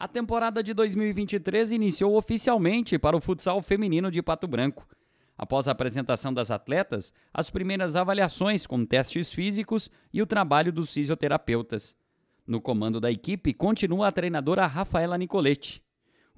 A temporada de 2023 iniciou oficialmente para o futsal feminino de Pato Branco. Após a apresentação das atletas, as primeiras avaliações com testes físicos e o trabalho dos fisioterapeutas. No comando da equipe continua a treinadora Rafaela Nicoletti.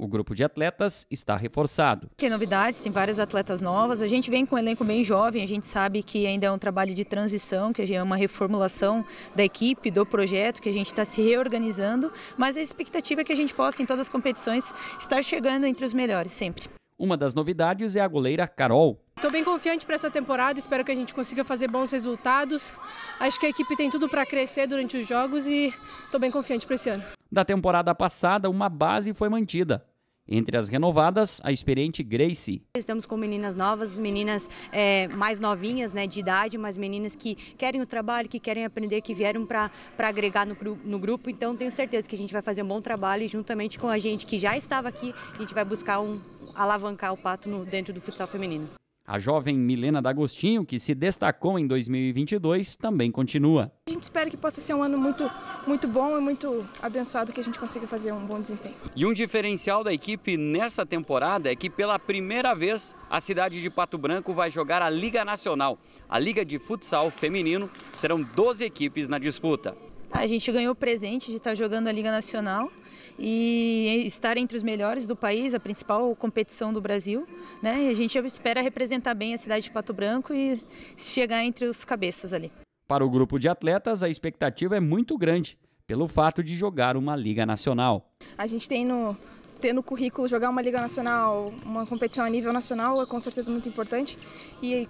O grupo de atletas está reforçado. Tem novidades, tem várias atletas novas. A gente vem com um elenco bem jovem, a gente sabe que ainda é um trabalho de transição, que é uma reformulação da equipe, do projeto, que a gente está se reorganizando, mas a expectativa é que a gente possa, em todas as competições, estar chegando entre os melhores sempre. Uma das novidades é a goleira Carol, Estou bem confiante para essa temporada, espero que a gente consiga fazer bons resultados. Acho que a equipe tem tudo para crescer durante os jogos e estou bem confiante para esse ano. Da temporada passada, uma base foi mantida. Entre as renovadas, a experiente Grace. Estamos com meninas novas, meninas é, mais novinhas né, de idade, mas meninas que querem o trabalho, que querem aprender, que vieram para agregar no, no grupo. Então tenho certeza que a gente vai fazer um bom trabalho e juntamente com a gente que já estava aqui, a gente vai buscar um, alavancar o pato no, dentro do futsal feminino. A jovem Milena D'Agostinho, que se destacou em 2022, também continua. A gente espera que possa ser um ano muito, muito bom e muito abençoado que a gente consiga fazer um bom desempenho. E um diferencial da equipe nessa temporada é que pela primeira vez a cidade de Pato Branco vai jogar a Liga Nacional. A Liga de Futsal Feminino serão 12 equipes na disputa. A gente ganhou o presente de estar jogando a Liga Nacional e estar entre os melhores do país, a principal competição do Brasil. Né? E a gente espera representar bem a cidade de Pato Branco e chegar entre os cabeças ali. Para o grupo de atletas, a expectativa é muito grande pelo fato de jogar uma Liga Nacional. A gente tem no, ter no currículo jogar uma Liga Nacional, uma competição a nível nacional é com certeza muito importante. E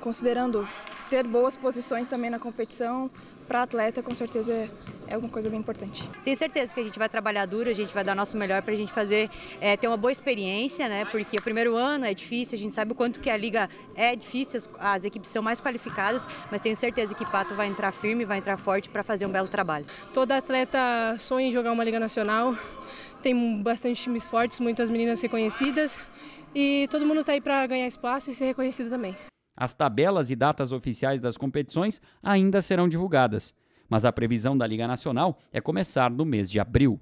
considerando ter boas posições também na competição, para atleta, com certeza é, é alguma coisa bem importante. Tenho certeza que a gente vai trabalhar duro, a gente vai dar nosso melhor para a gente fazer, é, ter uma boa experiência, né? Porque o primeiro ano é difícil, a gente sabe o quanto que a liga é difícil, as, as equipes são mais qualificadas, mas tenho certeza que Pato vai entrar firme, vai entrar forte para fazer um belo trabalho. Toda atleta sonha em jogar uma liga nacional, tem bastante times fortes, muitas meninas reconhecidas e todo mundo está aí para ganhar espaço e ser reconhecido também. As tabelas e datas oficiais das competições ainda serão divulgadas, mas a previsão da Liga Nacional é começar no mês de abril.